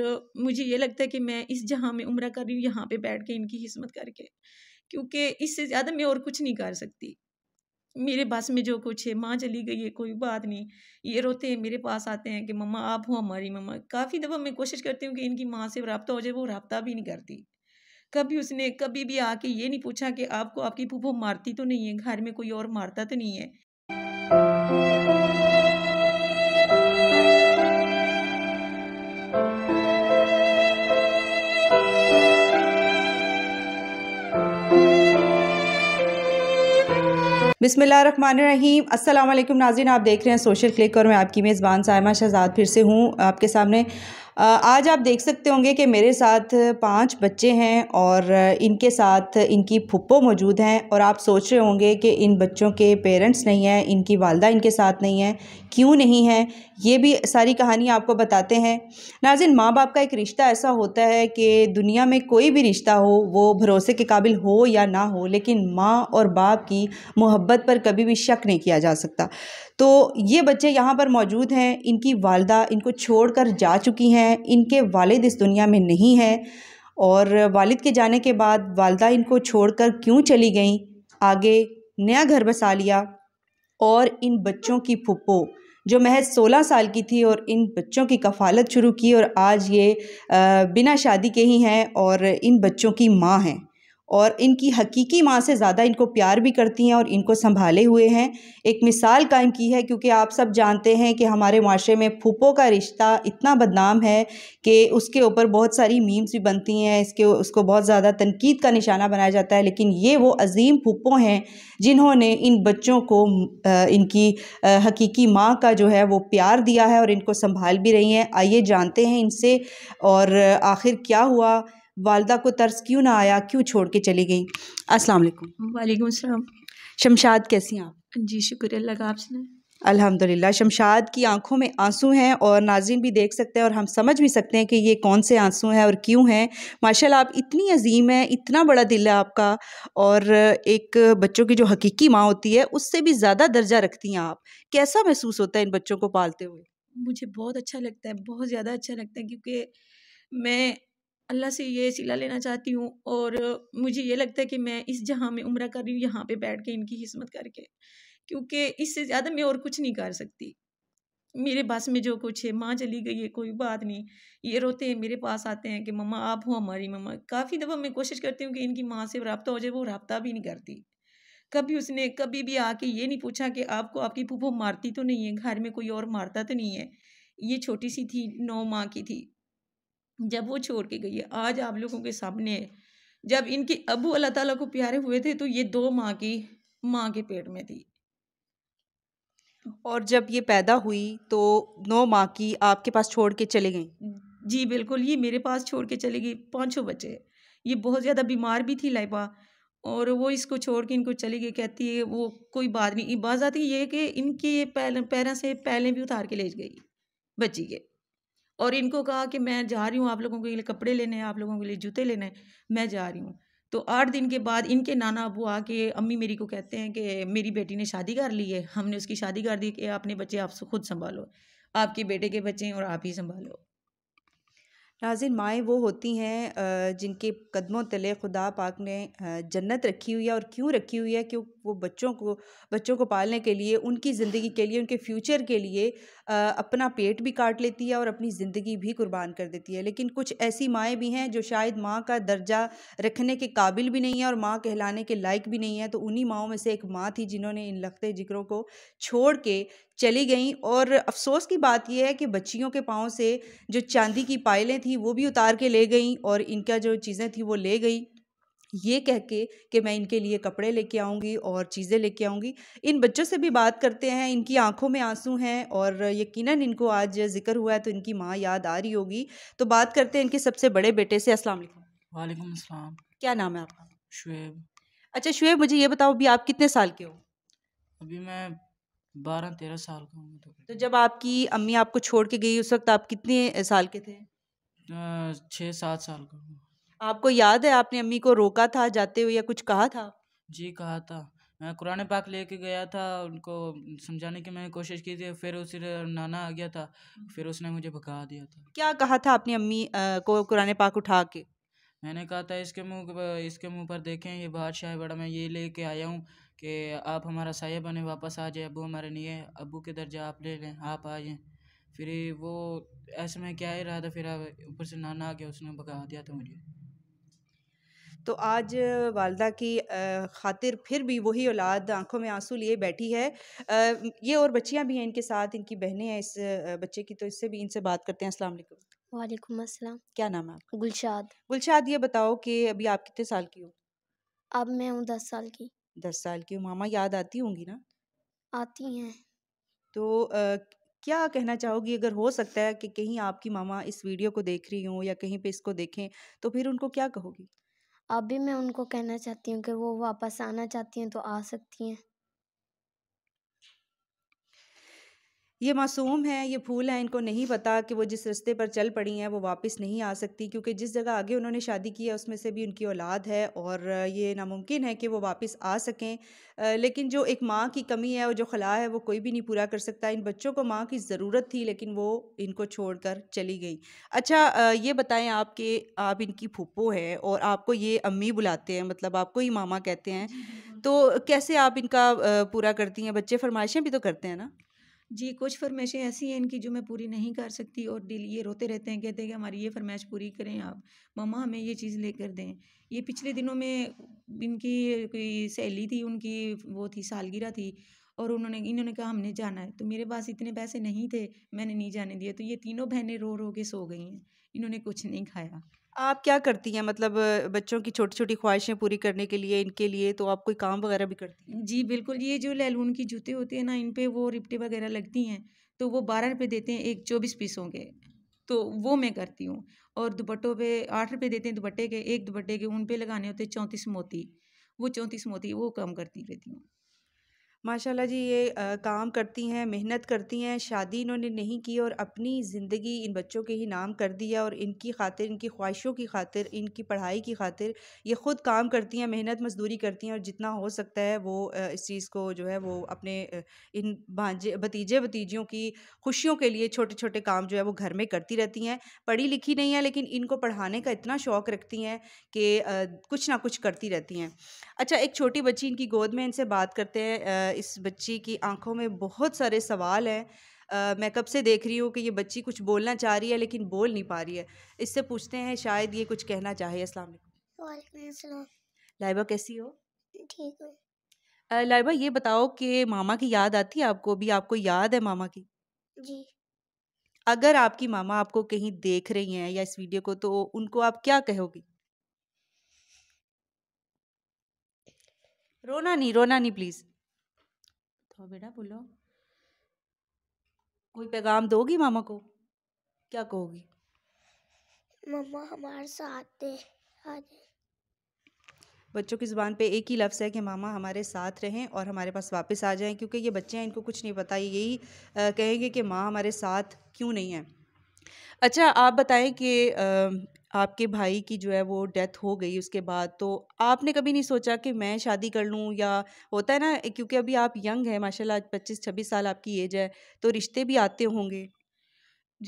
तो मुझे ये लगता है कि मैं इस जहाँ में उम्र कर रही हूँ यहाँ पे बैठ के इनकी हिस्मत करके क्योंकि इससे ज़्यादा मैं और कुछ नहीं कर सकती मेरे बस में जो कुछ है माँ चली गई है कोई बात नहीं ये रोते हैं मेरे पास आते हैं कि मम्मा आप हो हमारी मम्मा काफ़ी दफ़ा मैं कोशिश करती हूँ कि इनकी माँ से रबता हो जाए वो रबता भी नहीं करती कभी उसने कभी भी आके ये नहीं पूछा कि आपको आपकी फूफो मारती तो नहीं है घर में कोई और मारता तो नहीं है बिसमीम असल नाजीन आप देख रहे हैं सोशल क्लिक और मैं आपकी मेज़बान सायमा शहजाद फिर से हूँ आपके सामने आज आप देख सकते होंगे कि मेरे साथ पांच बच्चे हैं और इनके साथ इनकी फुप्पो मौजूद हैं और आप सोच रहे होंगे कि इन बच्चों के पेरेंट्स नहीं हैं इनकी वालदा इनके साथ नहीं है क्यों नहीं है ये भी सारी कहानी आपको बताते हैं नाजिन माँ बाप का एक रिश्ता ऐसा होता है कि दुनिया में कोई भी रिश्ता हो वो भरोसे के काबिल हो या ना हो लेकिन माँ और बाप की मोहब्बत पर कभी भी शक नहीं किया जा सकता तो ये बच्चे यहाँ पर मौजूद हैं इनकी वालदा इनको छोड़ कर जा चुकी हैं इनके वालिद इस दुनिया में नहीं हैं और वालिद के जाने के बाद वालदा इनको छोड़ कर क्यों चली गई आगे नया घर बसा लिया और इन बच्चों की फुप्पो जो महज सोलह साल की थी और इन बच्चों की कफालत शुरू की और आज ये बिना शादी के ही हैं और इन बच्चों की माँ हैं और इनकी हकीकी माँ से ज़्यादा इनको प्यार भी करती हैं और इनको संभाले हुए हैं एक मिसाल कायम की है क्योंकि आप सब जानते हैं कि हमारे माशरे में फूपों का रिश्ता इतना बदनाम है कि उसके ऊपर बहुत सारी मीम्स भी बनती हैं इसके उसको बहुत ज़्यादा तनकीद का निशाना बनाया जाता है लेकिन ये वो अजीम फूपों हैं जिन्होंने इन बच्चों को इनकी हकीकी माँ का जो है वो प्यार दिया है और इनको संभाल भी रही हैं आइए जानते हैं इनसे और आखिर क्या हुआ वालदा को तर्स क्यों ना आया क्यों छोड़ के चली गई अस्सलाम वालेकुम वालेकुम शमशाद कैसी हैं आप जी शुक्र लगा का आप सुनाए अल्हम्दुलिल्लाह शमशाद की आंखों में आंसू हैं और नाजिन भी देख सकते हैं और हम समझ भी सकते हैं कि ये कौन से आंसू हैं और क्यों हैं माशाल्लाह आप इतनी अजीम हैं इतना बड़ा दिल है आपका और एक बच्चों की जो हकीकी माँ होती है उससे भी ज़्यादा दर्जा रखती हैं आप कैसा महसूस होता है इन बच्चों को पालते हुए मुझे बहुत अच्छा लगता है बहुत ज़्यादा अच्छा लगता है क्योंकि मैं अल्लाह से ये सिला लेना चाहती हूँ और मुझे ये लगता है कि मैं इस जहाँ में उम्र कर रही हूँ यहाँ पे बैठ के इनकी हिस्मत करके क्योंकि इससे ज़्यादा मैं और कुछ नहीं कर सकती मेरे बस में जो कुछ है माँ चली गई है कोई बात नहीं ये रोते हैं मेरे पास आते हैं कि मम्मा आप हो हमारी मम्मा काफ़ी दफ़ा मैं कोशिश करती हूँ कि इनकी माँ से रबता हो जाए वो रबता भी नहीं करती कभी उसने कभी भी आके ये नहीं पूछा कि आपको आपकी फूफो मारती तो नहीं है घर में कोई और मारता तो नहीं है ये छोटी सी थी नौ माँ की थी जब वो छोड़ के गई है आज आप लोगों के सामने है जब इनके अबू अल्लाह ताला को प्यारे हुए थे तो ये दो माँ की माँ के पेट में थी और जब ये पैदा हुई तो नौ माँ की आपके पास छोड़ के चले गई जी बिल्कुल ये मेरे पास छोड़ के चले गई पाँचों बच्चे ये बहुत ज़्यादा बीमार भी थी लाइबा और वो इसको छोड़ के इनको चली गई कहती है वो कोई बात नहीं बात आती ये कि इनके पैर पैरों से पहले भी उतार के ले गई बच्ची के और इनको कहा कि मैं जा रही हूँ आप लोगों के लिए कपड़े लेने हैं आप लोगों के लिए जूते लेने हैं मैं जा रही हूँ तो आठ दिन के बाद इनके नाना अबू आके अम्मी मेरी को कहते हैं कि मेरी बेटी ने शादी कर ली है हमने उसकी शादी कर दी कि अपने बच्चे आप खुद संभालो आपके बेटे के बच्चे हैं और आप ही संभालो नाजिन माएँ वो होती हैं जिनके कदमों तले खुदा पाक ने जन्नत रखी हुई है और क्यों रखी हुई है क्यों वो बच्चों को बच्चों को पालने के लिए उनकी ज़िंदगी के लिए उनके फ्यूचर के लिए आ, अपना पेट भी काट लेती है और अपनी ज़िंदगी भी कुर्बान कर देती है लेकिन कुछ ऐसी माएँ भी हैं जो शायद माँ का दर्जा रखने के काबिल भी नहीं है और माँ कहलाने के लायक भी नहीं है तो उन्हीं माओं में से एक माँ थी जिन्होंने इन लखते जिक्रों को छोड़ के चली गई और अफसोस की बात यह है कि बच्चियों के पाँव से जो चांदी की पायलें थी वो भी उतार के ले गई और इनका जो चीज़ें थी वो ले गई ये कह के कि मैं इनके लिए कपड़े लेके आऊँगी और चीज़ें लेके आऊँगी इन बच्चों से भी बात करते हैं इनकी आंखों में आंसू हैं और यकीनन इनको आज जिक्र हुआ है तो इनकी माँ याद आ रही होगी तो बात करते हैं इनके सबसे बड़े बेटे से अस्सलाम वालेकुम वालेकुम अस्सलाम क्या नाम है आपका शुएब अच्छा शुएब मुझे ये बताओ अभी आप कितने साल के हो अभी मैं बारह तेरह साल का हूँ तो, तो जब आपकी अम्मी आपको छोड़ के गई उस वक्त आप कितने साल के थे छः सात साल का आपको याद है आपने अम्मी को रोका था जाते हुए या कुछ कहा था जी कहा था मैं कुरान पाक लेके गया था उनको समझाने की मैंने कोशिश की थी फिर उसे नाना आ गया था हम्म। फिर उसने मुझे भगा दिया था क्या कहा था आपने अम्मी को कुरान पाक उठा के मैंने कहा था इसके मुंह इसके मुंह पर देखें ये बादशाह है बड़ा मैं ये लेके आया हूँ कि आप हमारा साया बने वापस आ जाए अबू हमारे लिए अबू के दर्जा आप ले लें आप आ जाएँ फिर वो ऐसे में क्या ही रहा था फिर ऊपर से नाना आ गया उसने भगा दिया था मुझे तो आज वालदा की खातिर फिर भी वही औलाद आंखों में आंसू लिए बैठी है ये और बच्चियाँ भी हैं इनके साथ इनकी बहनें हैं इस बच्चे की तो इससे भी इनसे बात करते हैं अस्सलाम वालेकुम अस्सलाम क्या नाम है गुलशाद गुलशाद ये बताओ कि अभी आप कितने साल की हो अब मैं हूँ दस साल की दस साल की मामा याद आती होंगी ना आती हैं तो आ, क्या कहना चाहोगी अगर हो सकता है कि कहीं आपकी मामा इस वीडियो को देख रही हूँ या कहीं पे इसको देखें तो फिर उनको क्या कहोगी अभी मैं उनको कहना चाहती हूँ कि वो वापस आना चाहती हैं तो आ सकती हैं ये मासूम हैं ये फूल हैं इनको नहीं पता कि वो जिस रस्ते पर चल पड़ी हैं वो वापस नहीं आ सकती क्योंकि जिस जगह आगे उन्होंने शादी की है उसमें से भी उनकी औलाद है और ये नामुमकिन है कि वो वापस आ सकें लेकिन जो एक माँ की कमी है और जो खला है वो कोई भी नहीं पूरा कर सकता इन बच्चों को माँ की ज़रूरत थी लेकिन वो इनको छोड़ कर चली गई अच्छा ये बताएँ आप कि आप इनकी फूपो हैं और आपको ये अम्मी बुलाते हैं मतलब आपको ही मामा कहते हैं तो कैसे आप इनका पूरा करती हैं बच्चे फरमाइशें भी तो करते हैं ना जी कुछ फरमाइशें ऐसी हैं इनकी जो मैं पूरी नहीं कर सकती और दिल ये रोते रहते हैं कहते हैं कि हमारी ये फरमाइश पूरी करें आप मम्मा हमें ये चीज़ लेकर दें ये पिछले दिनों में इनकी कोई सहेली थी उनकी वो थी सालगिरह थी और उन्होंने इन्होंने कहा हमने जाना है तो मेरे पास इतने पैसे नहीं थे मैंने नहीं जाने दिए तो ये तीनों बहनें रो रो के सो गई हैं इन्होंने कुछ नहीं खाया आप क्या करती हैं मतलब बच्चों की छोटी-छोटी ख़्वाहिशें पूरी करने के लिए, इनके लिए तो आप कोई काम वग़ैरह भी करती हैं? जी, बिल्कुल, ये जो लैलून की जूते होते हैं ना, इन पे वो रिपटे वग़ैरह लगती हैं, तो वो बारह रुपये देते हैं, एक चौबीस पीसों के, तो वो मैं करती हूँ। और दुपट्टों पे रुपये देते हैं दुपट्टे के, एक दुपट्टे के, उन पे लगाने होते हैं चौंतीस मोती, वो चौंतीस मोती, वो कम करती रहती हूँ। माशाल्लाह जी ये आ, काम करती हैं, मेहनत करती हैं, शादी इन्होंने नहीं की और अपनी ज़िंदगी इन बच्चों के ही नाम कर दी है और इनकी खातिर, इनकी ख्वाहिशों की खातिर, इनकी पढ़ाई की खातिर ये खुद काम करती हैं, मेहनत मज़दूरी करती हैं और जितना हो सकता है वो आ, इस चीज़ को जो है वो अपने इन भांजे भतीजे-भतीजियों की खुशियों के लिए छोटे-छोटे काम जो है वो घर में करती रहती हैं। पढ़ी लिखी नहीं है लेकिन इनको पढ़ाने का इतना शौक रखती हैं कि कुछ ना कुछ करती रहती हैं। अच्छा एक छोटी बच्ची इनकी गोद में इनसे बात करते हैं इस बच्ची की आंखों में बहुत सारे सवाल हैं मैं कब से देख रही हूँ कि ये बच्ची कुछ बोलना चाह रही है लेकिन बोल नहीं पा रही है इससे पूछते हैं शायद ये कुछ कहना चाहे असला लाइबा कैसी हो ठीक हो लाइबा ये बताओ कि मामा की याद आती है आपको अभी आपको याद है मामा की जी अगर आपकी मामा आपको कहीं देख रही हैं या इस वीडियो को तो उनको आप क्या कहोगी रोना नहीं रोना नहीं प्लीज़ तो बेटा बोलो कोई पैगाम दोगी मामा को क्या कहोगी मामा हमारे साथ आज बच्चों की ज़ुबान पे एक ही लफ्ज़ है कि मामा हमारे साथ रहें और हमारे पास वापस आ जाएं क्योंकि ये बच्चे हैं इनको कुछ नहीं पता यही कहेंगे कि माँ हमारे साथ क्यों नहीं है अच्छा आप बताएं कि आपके भाई की जो है वो डेथ हो गई उसके बाद तो आपने कभी नहीं सोचा कि मैं शादी कर लूँ या होता है ना क्योंकि अभी आप यंग हैं माशाल्लाह पच्चीस छब्बीस साल आपकी एज है तो रिश्ते भी आते होंगे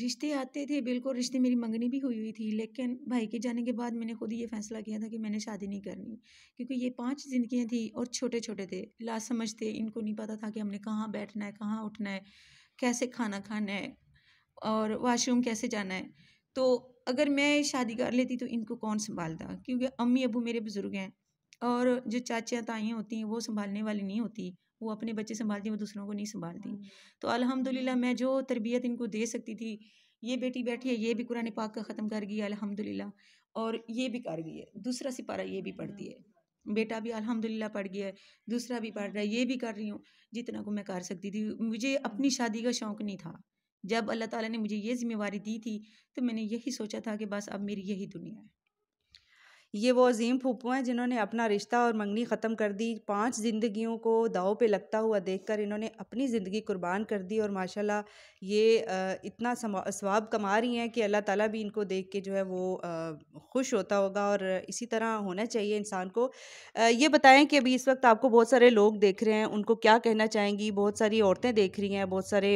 रिश्ते आते थे बिल्कुल रिश्ते मेरी मंगनी भी हुई हुई थी लेकिन भाई के जाने के बाद मैंने खुद ये फैसला किया था कि मैंने शादी नहीं करनी क्योंकि ये पांच जिंदगियां थी और छोटे छोटे थे लाज समझते इनको नहीं पता था कि हमने कहाँ बैठना है कहाँ उठना है कैसे खाना खाना है और वाशरूम कैसे जाना है तो अगर मैं शादी कर लेती तो इनको कौन संभालता क्योंकि अम्मी अबू मेरे बुज़ुर्ग हैं और जो चाचियाँ ताइयाँ होती हैं वो संभालने वाली नहीं होती वो अपने बच्चे संभालती वो दूसरों को नहीं संभालती हाँ। तो अलहमदिल्ला मैं जो तरबियत इनको दे सकती थी ये बेटी बैठी है ये भी कुरान पाक का ख़त्म कर गई है अल्हम्दुलिल्लाह और ये भी कर गई है दूसरा सिपारा ये भी पढ़ती है बेटा भी अलहमदिल्ला पढ़ गया है दूसरा भी पढ़ रहा है ये भी कर रही हूँ जितना को मैं कर सकती थी मुझे अपनी शादी का शौक़ नहीं था जब अल्लाह ताला ने मुझे ये ज़िम्मेवारी दी थी तो मैंने यही सोचा था कि बस अब मेरी यही दुनिया है ये वो अजीम फूफू हैं जिन्होंने अपना रिश्ता और मंगनी ख़त्म कर दी पांच जिंदगियों को दाव पे लगता हुआ देखकर इन्होंने अपनी ज़िंदगी कुर्बान कर दी और माशाल्लाह ये इतना स्वाब कमा रही हैं कि अल्लाह ताला भी इनको देख के जो है वो खुश होता होगा और इसी तरह होना चाहिए इंसान को ये बताएं कि अभी इस वक्त आपको बहुत सारे लोग देख रहे हैं उनको क्या कहना चाहेंगी बहुत सारी औरतें देख रही हैं बहुत सारे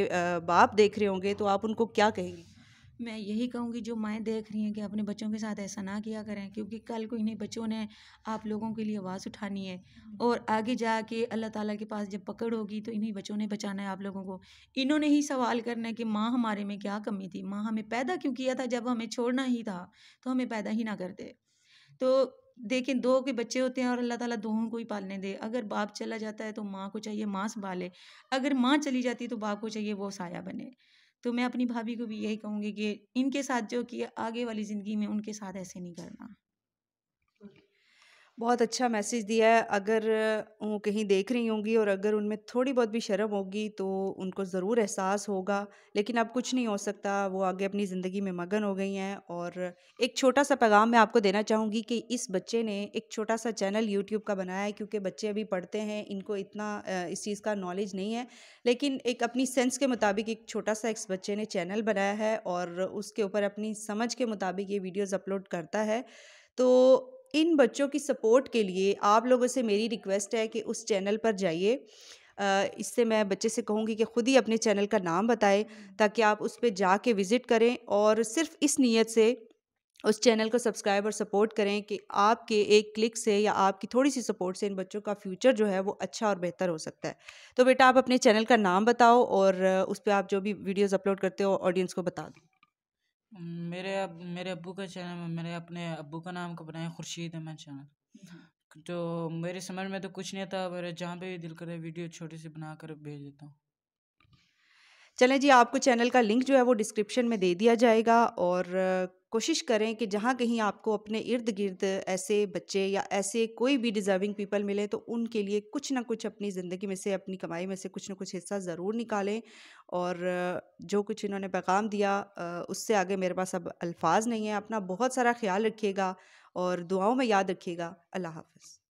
बाप देख रहे होंगे तो आप उनको क्या कहेंगी मैं यही कहूँगी जो माएँ देख रही हैं कि अपने बच्चों के साथ ऐसा ना किया करें क्योंकि कल को इन्हीं बच्चों ने आप लोगों के लिए आवाज़ उठानी है हाँ। और आगे जा के अल्लाह ताला के पास जब पकड़ होगी तो इन्हीं बच्चों ने बचाना है आप लोगों को इन्होंने ही सवाल करना है कि माँ हमारे में क्या कमी थी माँ हमें पैदा क्यों किया था जब हमें छोड़ना ही था तो हमें पैदा ही ना करते तो देखें दो के बच्चे होते हैं और अल्लाह ताला दोनों को ही पालने दे अगर बाप चला जाता है तो माँ को चाहिए माँ संभाले अगर माँ चली जाती है तो बाप को चाहिए वो साया बने तो मैं अपनी भाभी को भी यही कहूँगी कि इनके साथ जो किया आगे वाली ज़िंदगी में उनके साथ ऐसे नहीं करना बहुत अच्छा मैसेज दिया है अगर वो कहीं देख रही होंगी और अगर उनमें थोड़ी बहुत भी शर्म होगी तो उनको ज़रूर एहसास होगा लेकिन अब कुछ नहीं हो सकता वो आगे अपनी ज़िंदगी में मगन हो गई हैं और एक छोटा सा पैगाम मैं आपको देना चाहूँगी कि इस बच्चे ने एक छोटा सा चैनल यूट्यूब का बनाया है क्योंकि बच्चे अभी पढ़ते हैं इनको इतना इस चीज़ का नॉलेज नहीं है लेकिन एक अपनी सेंस के मुताबिक एक छोटा सा इस बच्चे ने चैनल बनाया है और उसके ऊपर अपनी समझ के मुताबिक ये वीडियोज़ अपलोड करता है तो इन बच्चों की सपोर्ट के लिए आप लोगों से मेरी रिक्वेस्ट है कि उस चैनल पर जाइए इससे मैं बच्चे से कहूँगी कि ख़ुद ही अपने चैनल का नाम बताएं ताकि आप उस पर जाके विज़िट करें और सिर्फ इस नीयत से उस चैनल को सब्सक्राइब और सपोर्ट करें कि आपके एक क्लिक से या आपकी थोड़ी सी सपोर्ट से इन बच्चों का फ्यूचर जो है वो अच्छा और बेहतर हो सकता है तो बेटा आप अपने चैनल का नाम बताओ और उस पर आप जो भी वीडियोज़ अपलोड करते हो ऑडियंस को बता दो मेरे अब मेरे अबू का चैनल मेरे अपने अबू का नाम का बनाया खुर्शीद अहमद चैनल तो मेरी समझ में तो कुछ नहीं था मेरे जहाँ पे भी दिल करे वीडियो छोटी सी बनाकर भेज देता हूँ चलें जी आपको चैनल का लिंक जो है वो डिस्क्रिप्शन में दे दिया जाएगा और कोशिश करें कि जहाँ कहीं आपको अपने इर्द गिर्द ऐसे बच्चे या ऐसे कोई भी डिज़र्विंग पीपल मिले तो उनके लिए कुछ ना कुछ अपनी ज़िंदगी में से अपनी कमाई में से कुछ ना कुछ हिस्सा ज़रूर निकालें और जो कुछ इन्होंने पैगाम दिया उससे आगे मेरे पास अब अल्फाज नहीं है अपना बहुत सारा ख्याल रखिएगा और दुआओं में याद रखिएगा अल्लाह हाफ